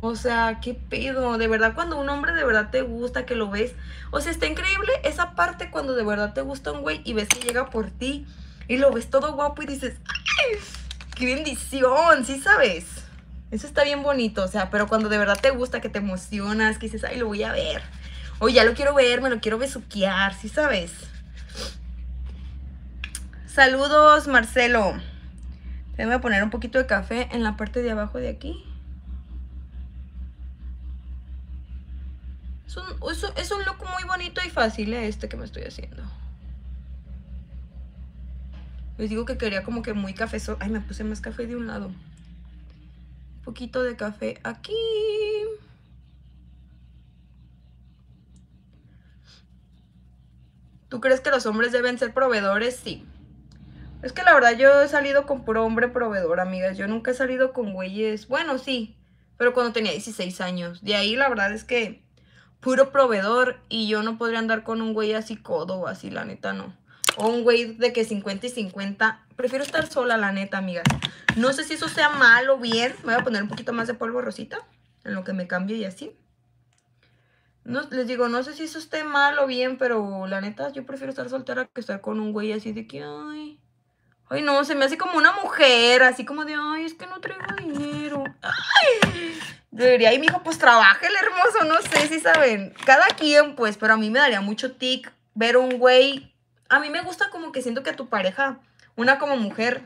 O sea, qué pedo. De verdad, cuando un hombre de verdad te gusta, que lo ves. O sea, está increíble esa parte cuando de verdad te gusta un güey y ves que llega por ti y lo ves todo guapo y dices, ¡ay! ¡Qué bendición! ¿Sí sabes? Eso está bien bonito, o sea, pero cuando de verdad te gusta, que te emocionas, que dices, ¡ay, lo voy a ver! O ya lo quiero ver, me lo quiero besuquear, ¿sí sabes? Saludos, Marcelo. Te voy a poner un poquito de café en la parte de abajo de aquí. Es un, es un look muy bonito y fácil eh, este que me estoy haciendo. Les digo que quería como que muy café. Ay, me puse más café de un lado. Un poquito de café aquí. ¿Tú crees que los hombres deben ser proveedores? Sí. Es que la verdad yo he salido con puro hombre proveedor, amigas. Yo nunca he salido con güeyes. Bueno, sí, pero cuando tenía 16 años. De ahí la verdad es que puro proveedor y yo no podría andar con un güey así codo, o así la neta no. O un güey de que 50 y 50. Prefiero estar sola, la neta, amigas. No sé si eso sea malo o bien. voy a poner un poquito más de polvo rosita en lo que me cambie y así les digo, no sé si eso esté mal o bien, pero la neta, yo prefiero estar soltera que estar con un güey así de que, ay, ay, no, se me hace como una mujer, así como de, ay, es que no traigo dinero. Ay, debería, y mi hijo, pues trabaja el hermoso, no sé si saben. Cada quien, pues, pero a mí me daría mucho tic ver un güey. A mí me gusta como que siento que a tu pareja, una como mujer,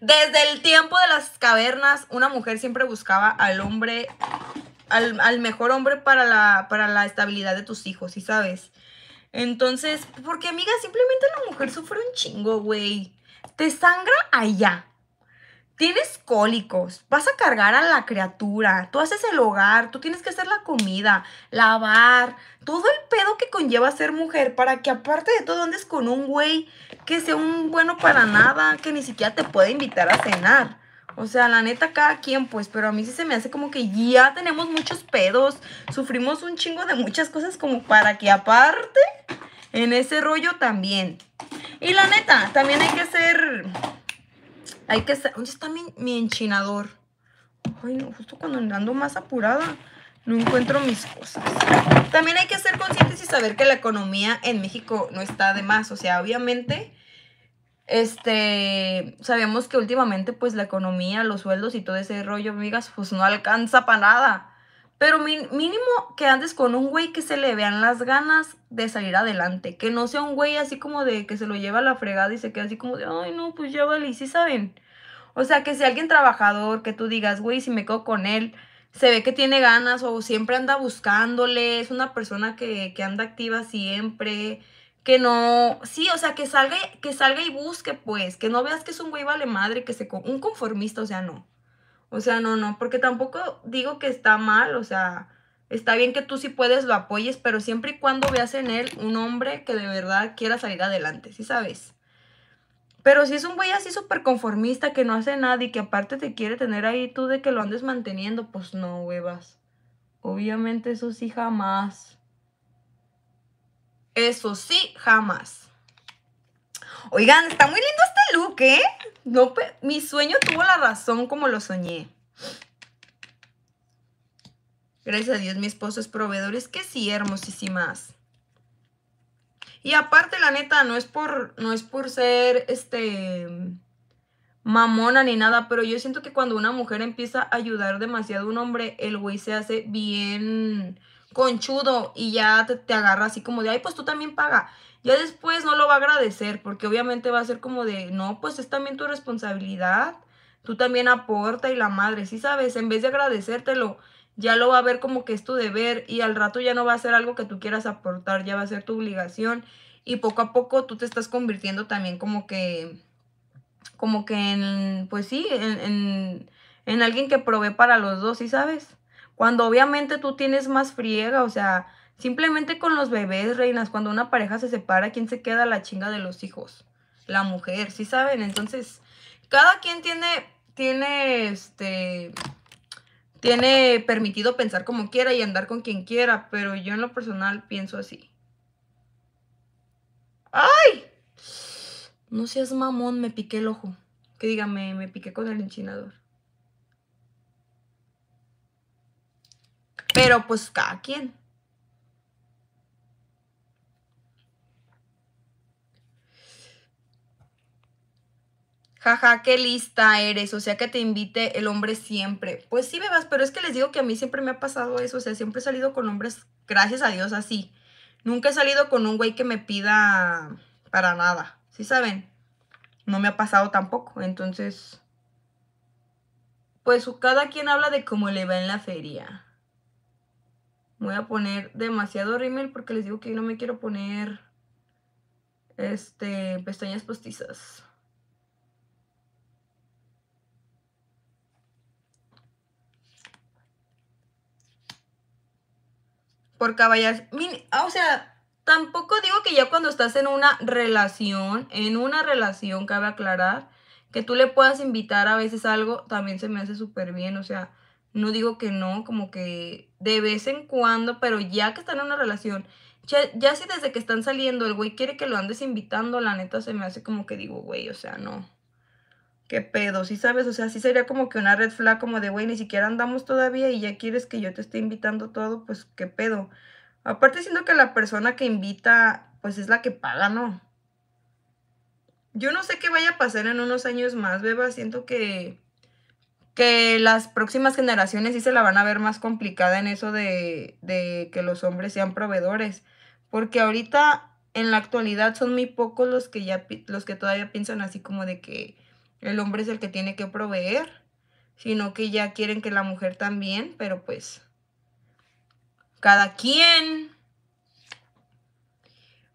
desde el tiempo de las cavernas, una mujer siempre buscaba al hombre al, mejor hombre para la, para la estabilidad de tus hijos, ¿sí sabes? Entonces, porque amiga, simplemente la mujer sufre un chingo, güey. Te sangra allá. Tienes cólicos, vas a cargar a la criatura, tú haces el hogar, tú tienes que hacer la comida, lavar, todo el pedo que conlleva ser mujer para que aparte de todo andes con un güey que sea un bueno para nada, que ni siquiera te puede invitar a cenar. O sea, la neta, cada quien, pues, pero a mí sí se me hace como que ya tenemos muchos pedos, sufrimos un chingo de muchas cosas como para que aparte, en ese rollo también. Y la neta, también hay que ser, hay que ser, ¿dónde está mi, enchinador? Ay, no, justo cuando andando más apurada, no encuentro mis cosas. También hay que ser conscientes y saber que la economía en México no está de más, o sea, obviamente este, sabemos que últimamente pues la economía, los sueldos y todo ese rollo, amigas, pues no alcanza para nada. Pero mínimo que andes con un güey que se le vean las ganas de salir adelante. Que no sea un güey así como de que se lo lleva a la fregada y se queda así como de, ay, no, pues ya vale, y sí saben. O sea, que si alguien trabajador, que tú digas, güey, si me quedo con él, se ve que tiene ganas o siempre anda buscándole, es una persona que, que anda activa siempre, que no, sí, o sea, que salga, que salga y busque, pues, que no veas que es un güey vale madre, que se, un conformista, o sea, no. O sea, no, no, porque tampoco digo que está mal, o sea, está bien que tú si puedes lo apoyes, pero siempre y cuando veas en él un hombre que de verdad quiera salir adelante, ¿sí sabes? Pero si es un güey así súper conformista, que no hace nada y que aparte te quiere tener ahí tú de que lo andes manteniendo, pues no, huevas. Obviamente eso sí jamás. Eso sí, jamás. Oigan, está muy lindo este look, ¿eh? No, mi sueño tuvo la razón como lo soñé. Gracias a Dios, mi esposo es proveedor. Es que sí, hermosísimas. Y aparte, la neta, no es por, no es por ser este mamona ni nada, pero yo siento que cuando una mujer empieza a ayudar demasiado a un hombre, el güey se hace bien conchudo y ya te, te, agarra así como de, ay, pues tú también paga. Ya después no lo va a agradecer porque obviamente va a ser como de, no, pues es también tu responsabilidad, tú también aporta y la madre, sí sabes, en vez de agradecértelo, ya lo va a ver como que es tu deber y al rato ya no va a ser algo que tú quieras aportar, ya va a ser tu obligación y poco a poco tú te estás convirtiendo también como que, como que en, pues sí, en, en, en alguien que provee para los dos, sí sabes. Cuando obviamente tú tienes más friega, o sea, simplemente con los bebés, reinas, cuando una pareja se separa, ¿quién se queda la chinga de los hijos? La mujer, ¿sí saben? Entonces, cada quien tiene, tiene, este, tiene permitido pensar como quiera y andar con quien quiera, pero yo en lo personal pienso así. ¡Ay! No seas mamón, me piqué el ojo. Que diga, me, me piqué con el enchinador. Pero pues cada quien. jaja, qué lista eres, o sea, que te invite el hombre siempre. Pues sí, bebas, pero es que les digo que a mí siempre me ha pasado eso, o sea, siempre he salido con hombres, gracias a Dios, así. Nunca he salido con un güey que me pida para nada, ¿sí saben? No me ha pasado tampoco, entonces... Pues cada quien habla de cómo le va en la feria voy a poner demasiado rímel porque les digo que no me quiero poner este, pestañas postizas. Por caballas, ah, o sea, tampoco digo que ya cuando estás en una relación, en una relación cabe aclarar, que tú le puedas invitar a veces algo, también se me hace súper bien, o sea, no digo que no, como que de vez en cuando, pero ya que están en una relación, ya, si desde que están saliendo el güey quiere que lo andes invitando, la neta se me hace como que digo, güey, o sea, no. ¿Qué pedo? ¿Sí sabes? O sea, sí sería como que una red flag como de, güey, ni siquiera andamos todavía y ya quieres que yo te esté invitando todo, pues qué pedo. Aparte siento que la persona que invita, pues es la que paga, ¿no? Yo no sé qué vaya a pasar en unos años más, beba. Siento que que las próximas generaciones sí se la van a ver más complicada en eso de, que los hombres sean proveedores, porque ahorita en la actualidad son muy pocos los que ya los que todavía piensan así como de que el hombre es el que tiene que proveer, sino que ya quieren que la mujer también, pero pues cada quien.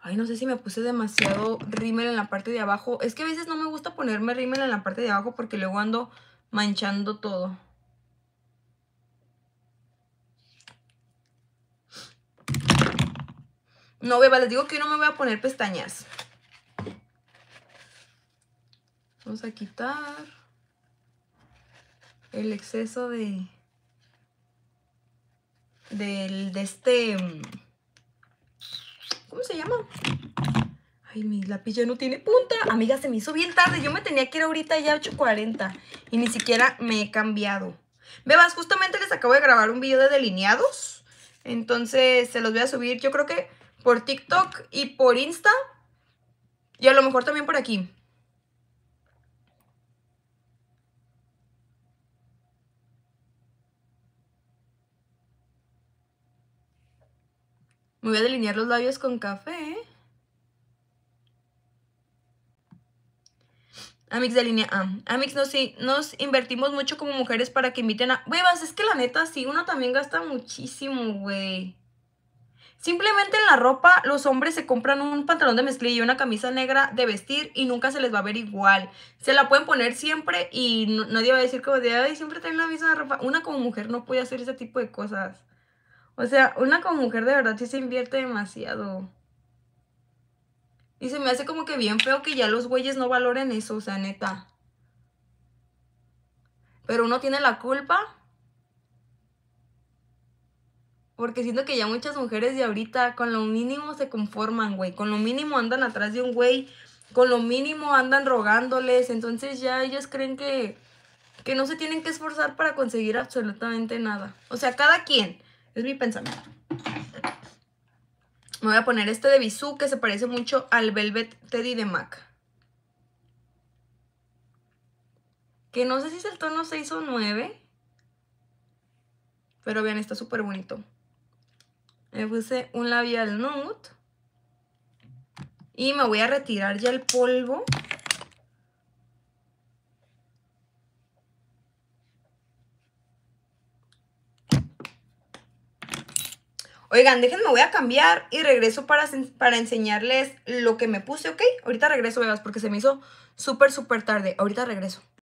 Ay, no sé si me puse demasiado rímel en la parte de abajo. Es que a veces no me gusta ponerme rímel en la parte de abajo porque luego ando manchando todo. No, beba, les digo que no me voy a poner pestañas. Vamos a quitar el exceso de... Del, de este... ¿Cómo se llama? Ay, mi lápiz ya no tiene punta. Amiga, se me hizo bien tarde. Yo me tenía que ir ahorita ya 8.40. Y ni siquiera me he cambiado. Bebas, justamente les acabo de grabar un video de delineados. Entonces se los voy a subir. Yo creo que por TikTok y por Insta. Y a lo mejor también por aquí. Me voy a delinear los labios con café. Amix de línea A. Amix, nos, nos invertimos mucho como mujeres para que inviten a... Huevas, es que la neta, sí, uno también gasta muchísimo, güey. Simplemente en la ropa, los hombres se compran un pantalón de mezclilla y una camisa negra de vestir y nunca se les va a ver igual. Se la pueden poner siempre y no, nadie va a decir como de, ay, siempre tengo la misma ropa. Una como mujer no puede hacer ese tipo de cosas. O sea, una como mujer de verdad sí se invierte demasiado. Y se me hace como que bien feo que ya los güeyes no valoren eso, o sea, neta. Pero uno tiene la culpa. Porque siento que ya muchas mujeres de ahorita con lo mínimo se conforman, güey. Con lo mínimo andan atrás de un güey. Con lo mínimo andan rogándoles. Entonces ya ellas creen que, que no se tienen que esforzar para conseguir absolutamente nada. O sea, cada quien. Es mi pensamiento. Me voy a poner este de Bisú que se parece mucho al Velvet Teddy de MAC. Que no sé si es el tono 6 o 9. Pero vean, está súper bonito. Le puse un labial nude. Y me voy a retirar ya el polvo. Oigan, déjenme, voy a cambiar y regreso para, para enseñarles lo que me puse, ¿ok? Ahorita regreso, bebas, porque se me hizo súper, súper tarde. Ahorita regreso.